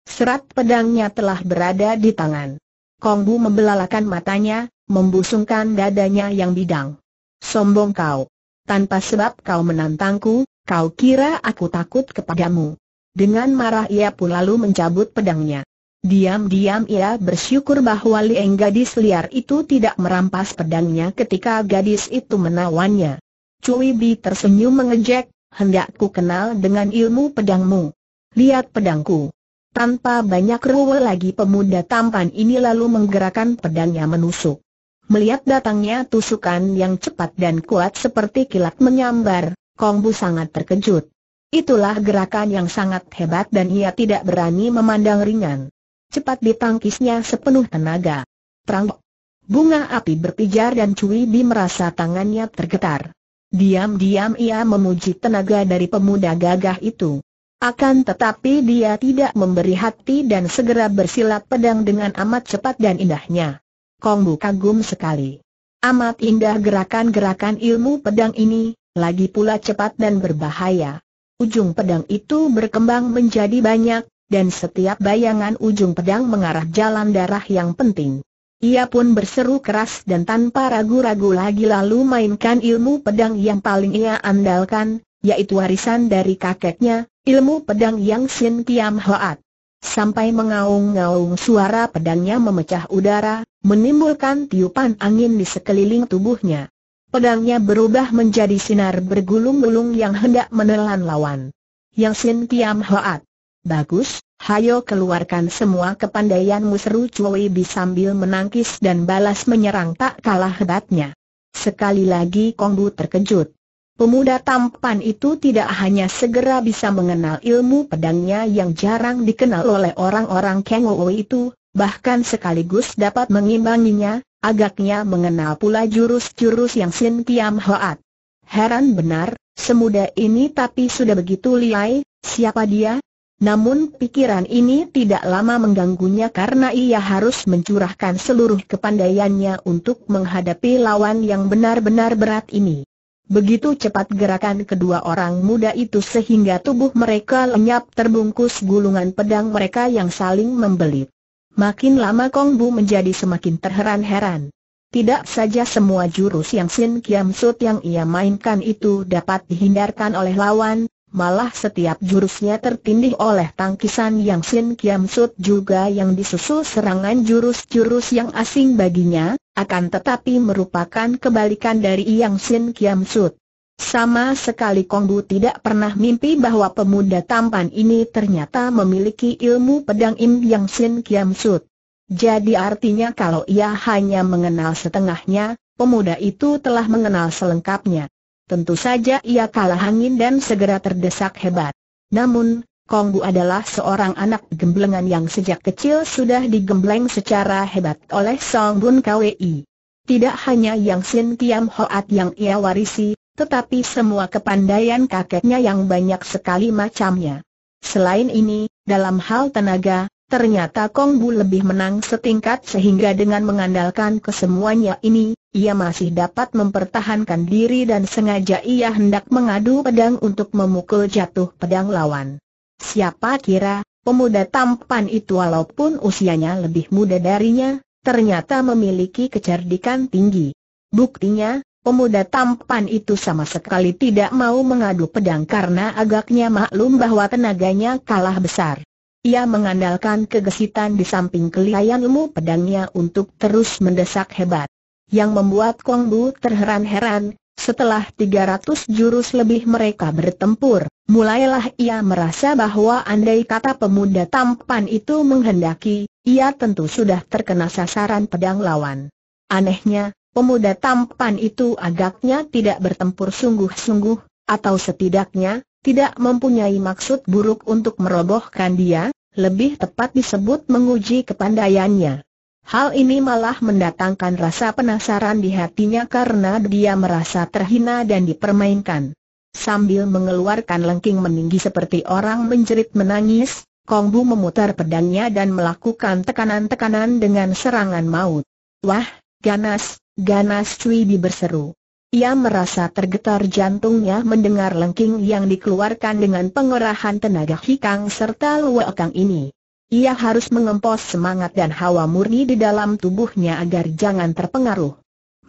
serat pedangnya telah berada di tangan. Kongbu membelalakan matanya, membusungkan dadanya yang bidang. Sombong kau. Tanpa sebab kau menantangku, Kau kira aku takut kepadamu? Dengan marah ia pun lalu mencabut pedangnya. Diam-diam ia bersyukur bahwa Lieng gadis liar itu tidak merampas pedangnya ketika gadis itu menawannya. Cui Bi tersenyum mengejek, hendak ku kenal dengan ilmu pedangmu. Lihat pedangku. Tanpa banyak ruwe lagi pemuda tampan ini lalu menggerakkan pedangnya menusuk. Melihat datangnya tusukan yang cepat dan kuat seperti kilat menyambar, Kong Bu sangat terkejut. Itulah gerakan yang sangat hebat dan ia tidak berani memandang ringan. Cepat ditangkisnya sepenuh tenaga. Perang. Bunga api berpijar dan Cui Bi merasa tangannya tergetar. Diam-diam ia memuji tenaga dari pemuda gagah itu. Akan tetapi dia tidak memberi hati dan segera bersilat pedang dengan amat cepat dan indahnya. Kongbu kagum sekali. Amat indah gerakan-gerakan ilmu pedang ini, lagi pula cepat dan berbahaya. Ujung pedang itu berkembang menjadi banyak, dan setiap bayangan ujung pedang mengarah jalan darah yang penting. Ia pun berseru keras dan tanpa ragu-ragu lagi lalu mainkan ilmu pedang yang paling ia andalkan, yaitu warisan dari kakeknya, ilmu pedang yang Sin Kiam Hoat. Sampai mengaung-ngaung suara pedangnya memecah udara, menimbulkan tiupan angin di sekeliling tubuhnya. Pedangnya berubah menjadi sinar bergulung-gulung yang hendak menelan lawan. Yang Sin Kiam Hoat. Bagus, hayo keluarkan semua kepandaianmu seru Cui Bi sambil menangkis dan balas menyerang tak kalah hebatnya. Sekali lagi Kong Bu terkejut. Pemuda tampan itu tidak hanya segera bisa mengenal ilmu pedangnya yang jarang dikenal oleh orang-orang Kengou itu, bahkan sekaligus dapat mengimbanginya, Agaknya mengenal pula jurus-jurus yang Sin Kiam Hoat. Heran benar, semuda ini tapi sudah begitu liai, siapa dia? Namun pikiran ini tidak lama mengganggunya karena ia harus mencurahkan seluruh kepandaiannya untuk menghadapi lawan yang benar-benar berat ini. Begitu cepat gerakan kedua orang muda itu sehingga tubuh mereka lenyap terbungkus gulungan pedang mereka yang saling membelit. Makin lama Kong Bu menjadi semakin terheran-heran. Tidak saja semua jurus yang Sin Kiam Sut yang ia mainkan itu dapat dihindarkan oleh lawan, malah setiap jurusnya tertindih oleh tangkisan yang Sin Kiam Sut juga yang disusul serangan jurus-jurus yang asing baginya, akan tetapi merupakan kebalikan dari yang Sin Kiam Sut. Sama sekali Kongbu tidak pernah mimpi bahwa pemuda tampan ini ternyata memiliki ilmu pedang Im Yang Sin Kiam Sut. Jadi artinya kalau ia hanya mengenal setengahnya, pemuda itu telah mengenal selengkapnya. Tentu saja ia kalah angin dan segera terdesak hebat. Namun, Kongbu adalah seorang anak gemblengan yang sejak kecil sudah digembleng secara hebat oleh Song Bun Kwi. Tidak hanya Yang Sin Kiam Hoat yang ia warisi, tetapi semua kepandaian kakeknya yang banyak sekali macamnya. Selain ini, dalam hal tenaga, ternyata Kong Bu lebih menang setingkat sehingga dengan mengandalkan kesemuanya ini, ia masih dapat mempertahankan diri dan sengaja ia hendak mengadu pedang untuk memukul jatuh pedang lawan. Siapa kira, pemuda tampan itu walaupun usianya lebih muda darinya, ternyata memiliki kecerdikan tinggi. Buktinya, Pemuda tampan itu sama sekali tidak mau mengadu pedang karena agaknya maklum bahwa tenaganya kalah besar. Ia mengandalkan kegesitan di samping kelihayan ilmu pedangnya untuk terus mendesak hebat. Yang membuat Kong Bu terheran-heran, setelah 300 jurus lebih mereka bertempur, mulailah ia merasa bahwa andai kata pemuda tampan itu menghendaki, ia tentu sudah terkena sasaran pedang lawan. Anehnya, Pemuda tampan itu agaknya tidak bertempur sungguh-sungguh, atau setidaknya, tidak mempunyai maksud buruk untuk merobohkan dia, lebih tepat disebut menguji kepandaiannya. Hal ini malah mendatangkan rasa penasaran di hatinya karena dia merasa terhina dan dipermainkan. Sambil mengeluarkan lengking meninggi seperti orang menjerit menangis, Kong Bu memutar pedangnya dan melakukan tekanan-tekanan dengan serangan maut. Wah, ganas, ganas Cui Bi berseru. Ia merasa tergetar jantungnya mendengar lengking yang dikeluarkan dengan pengerahan tenaga hikang serta luakang ini. Ia harus mengempos semangat dan hawa murni di dalam tubuhnya agar jangan terpengaruh.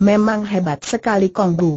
Memang hebat sekali Kong Bu.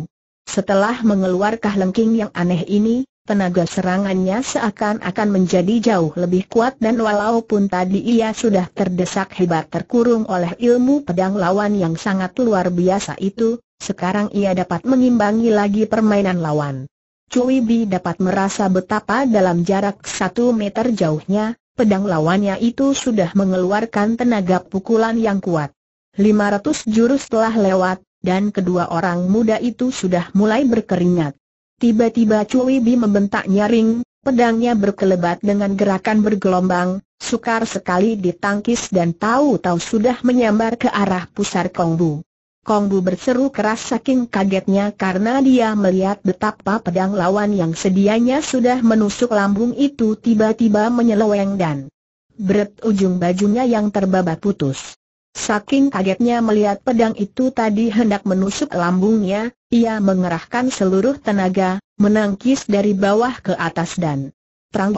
Setelah mengeluarkan lengking yang aneh ini, Tenaga serangannya seakan-akan menjadi jauh lebih kuat dan walaupun tadi ia sudah terdesak hebat terkurung oleh ilmu pedang lawan yang sangat luar biasa itu, sekarang ia dapat mengimbangi lagi permainan lawan. Cui Bi dapat merasa betapa dalam jarak satu meter jauhnya, pedang lawannya itu sudah mengeluarkan tenaga pukulan yang kuat. 500 jurus telah lewat, dan kedua orang muda itu sudah mulai berkeringat. Tiba-tiba Cui Bi membentak nyaring, pedangnya berkelebat dengan gerakan bergelombang, sukar sekali ditangkis dan tahu-tahu sudah menyambar ke arah pusar Kong Bu. Kong Bu berseru keras saking kagetnya karena dia melihat betapa pedang lawan yang sedianya sudah menusuk lambung itu tiba-tiba menyeleweng dan beret ujung bajunya yang terbabat putus. Saking kagetnya melihat pedang itu tadi hendak menusuk lambungnya, ia mengerahkan seluruh tenaga, menangkis dari bawah ke atas dan terang.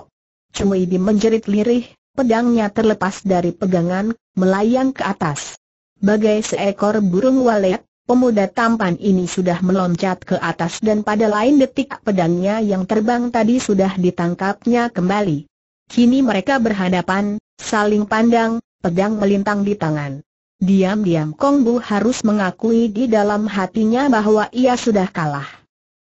ini menjerit lirih, pedangnya terlepas dari pegangan, melayang ke atas. Bagai seekor burung walet, pemuda tampan ini sudah meloncat ke atas dan pada lain detik pedangnya yang terbang tadi sudah ditangkapnya kembali. Kini mereka berhadapan, saling pandang, pedang melintang di tangan. Diam-diam Kong Bu harus mengakui di dalam hatinya bahwa ia sudah kalah.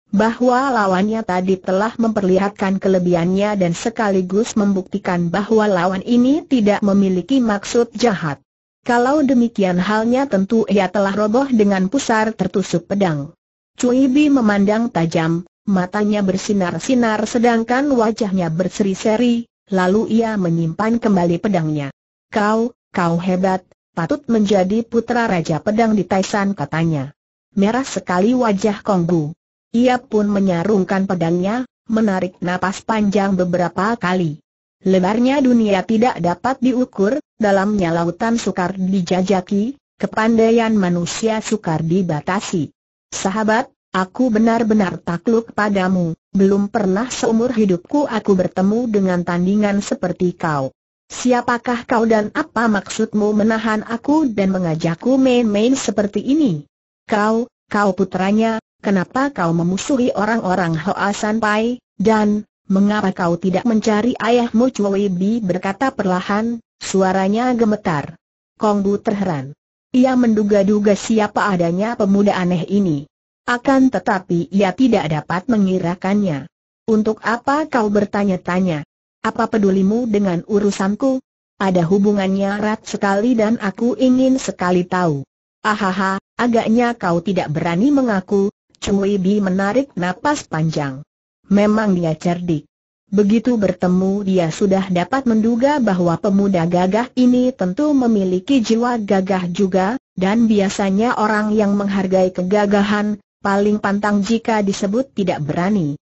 Bahwa lawannya tadi telah memperlihatkan kelebihannya dan sekaligus membuktikan bahwa lawan ini tidak memiliki maksud jahat. Kalau demikian halnya tentu ia telah roboh dengan pusar tertusuk pedang. Cui Bi memandang tajam, matanya bersinar-sinar sedangkan wajahnya berseri-seri, lalu ia menyimpan kembali pedangnya. Kau, kau hebat, patut menjadi putra Raja Pedang di Taisan katanya. Merah sekali wajah Konggu. Ia pun menyarungkan pedangnya, menarik napas panjang beberapa kali. Lebarnya dunia tidak dapat diukur, dalamnya lautan sukar dijajaki, kepandaian manusia sukar dibatasi. Sahabat, aku benar-benar takluk padamu, belum pernah seumur hidupku aku bertemu dengan tandingan seperti kau. Siapakah kau dan apa maksudmu menahan aku dan mengajakku main-main seperti ini? Kau, kau putranya, kenapa kau memusuhi orang-orang Hoa Sanpai, dan, mengapa kau tidak mencari ayahmu Cui Bi berkata perlahan, suaranya gemetar. Kong Bu terheran. Ia menduga-duga siapa adanya pemuda aneh ini. Akan tetapi ia tidak dapat mengirakannya. Untuk apa kau bertanya-tanya? Apa pedulimu dengan urusanku? Ada hubungannya erat sekali dan aku ingin sekali tahu. Ahaha, agaknya kau tidak berani mengaku, Cui Bi menarik napas panjang. Memang dia cerdik. Begitu bertemu dia sudah dapat menduga bahwa pemuda gagah ini tentu memiliki jiwa gagah juga, dan biasanya orang yang menghargai kegagahan, paling pantang jika disebut tidak berani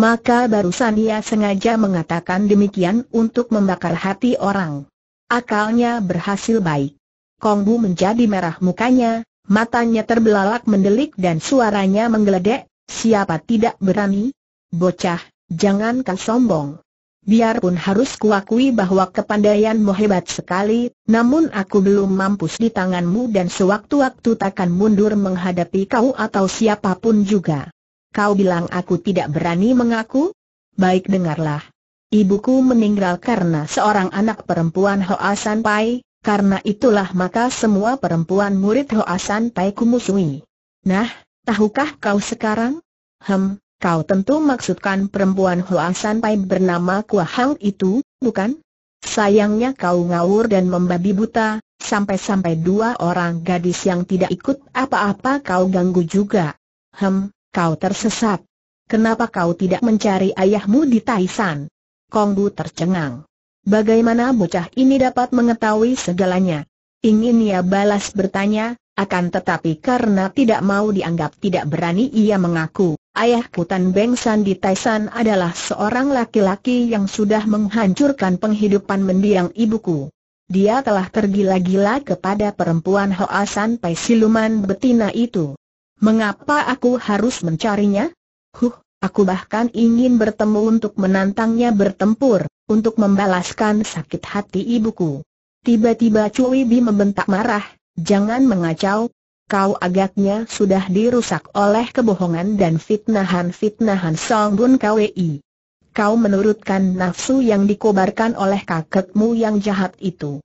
maka barusan ia sengaja mengatakan demikian untuk membakar hati orang. Akalnya berhasil baik. Kongbu menjadi merah mukanya, matanya terbelalak mendelik dan suaranya menggeledek, siapa tidak berani? Bocah, jangan kau sombong. Biarpun harus kuakui bahwa kepandaianmu hebat sekali, namun aku belum mampus di tanganmu dan sewaktu-waktu takkan mundur menghadapi kau atau siapapun juga. Kau bilang aku tidak berani mengaku? Baik dengarlah. Ibuku meninggal karena seorang anak perempuan Hoasan Pai, karena itulah maka semua perempuan murid Hoasan Pai kumusui. Nah, tahukah kau sekarang? Hem, kau tentu maksudkan perempuan Hoasan Pai bernama Kua Hang itu, bukan? Sayangnya kau ngawur dan membabi buta, sampai-sampai dua orang gadis yang tidak ikut apa-apa kau ganggu juga. Hem, Kau tersesat. Kenapa kau tidak mencari ayahmu di Taisan? Kongbu tercengang. Bagaimana bocah ini dapat mengetahui segalanya? Ingin ia balas bertanya, akan tetapi karena tidak mau dianggap tidak berani ia mengaku, ayah Kutan Bengsan di Taisan adalah seorang laki-laki yang sudah menghancurkan penghidupan mendiang ibuku. Dia telah tergila-gila kepada perempuan Hoa San Pai siluman betina itu. Mengapa aku harus mencarinya? Huh, aku bahkan ingin bertemu untuk menantangnya bertempur, untuk membalaskan sakit hati ibuku. Tiba-tiba Cui Bi membentak marah, jangan mengacau, kau agaknya sudah dirusak oleh kebohongan dan fitnahan-fitnahan Song Bun Kwi. Kau menurutkan nafsu yang dikobarkan oleh kakekmu yang jahat itu.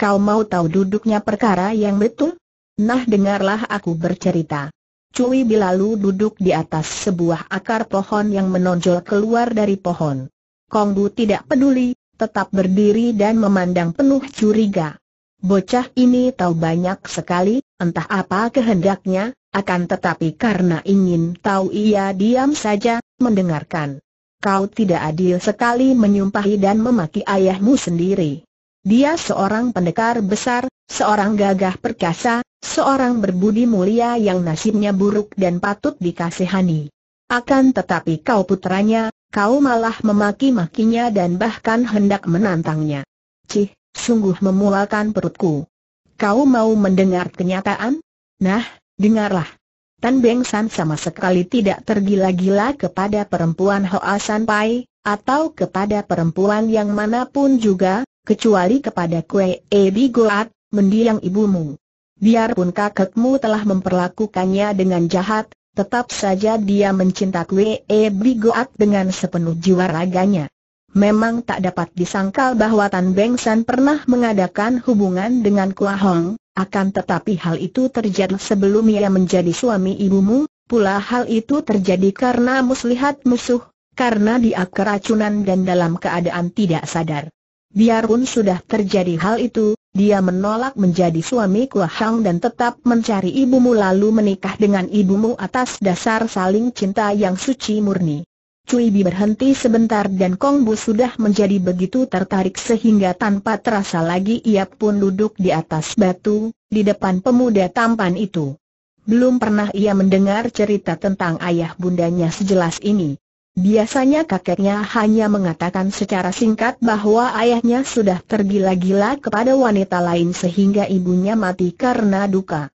Kau mau tahu duduknya perkara yang betul? Nah dengarlah aku bercerita. Cui Bilalu duduk di atas sebuah akar pohon yang menonjol keluar dari pohon. Kongbu tidak peduli, tetap berdiri dan memandang penuh curiga. Bocah ini tahu banyak sekali, entah apa kehendaknya, akan tetapi karena ingin tahu ia diam saja, mendengarkan. Kau tidak adil sekali menyumpahi dan memaki ayahmu sendiri. Dia seorang pendekar besar, seorang gagah perkasa, seorang berbudi mulia yang nasibnya buruk dan patut dikasihani. Akan tetapi kau putranya, kau malah memaki-makinya dan bahkan hendak menantangnya. Cih, sungguh memualkan perutku. Kau mau mendengar kenyataan? Nah, dengarlah. Tan Beng San sama sekali tidak tergila-gila kepada perempuan Hoa San Pai, atau kepada perempuan yang manapun juga, kecuali kepada kue Ebi Goat, mendiang ibumu. Biarpun kakakmu telah memperlakukannya dengan jahat, tetap saja dia mencintai kue Ebi Goat dengan sepenuh jiwa raganya. Memang tak dapat disangkal bahwa Tan Beng San pernah mengadakan hubungan dengan Kua Hong, akan tetapi hal itu terjadi sebelum ia menjadi suami ibumu, pula hal itu terjadi karena muslihat musuh, karena dia keracunan dan dalam keadaan tidak sadar. Biarpun sudah terjadi hal itu, dia menolak menjadi suami Kua Hang dan tetap mencari ibumu lalu menikah dengan ibumu atas dasar saling cinta yang suci murni. Cui Bi berhenti sebentar dan Kong Bu sudah menjadi begitu tertarik sehingga tanpa terasa lagi ia pun duduk di atas batu, di depan pemuda tampan itu. Belum pernah ia mendengar cerita tentang ayah bundanya sejelas ini. Biasanya kakeknya hanya mengatakan secara singkat bahwa ayahnya sudah tergila-gila kepada wanita lain sehingga ibunya mati karena duka.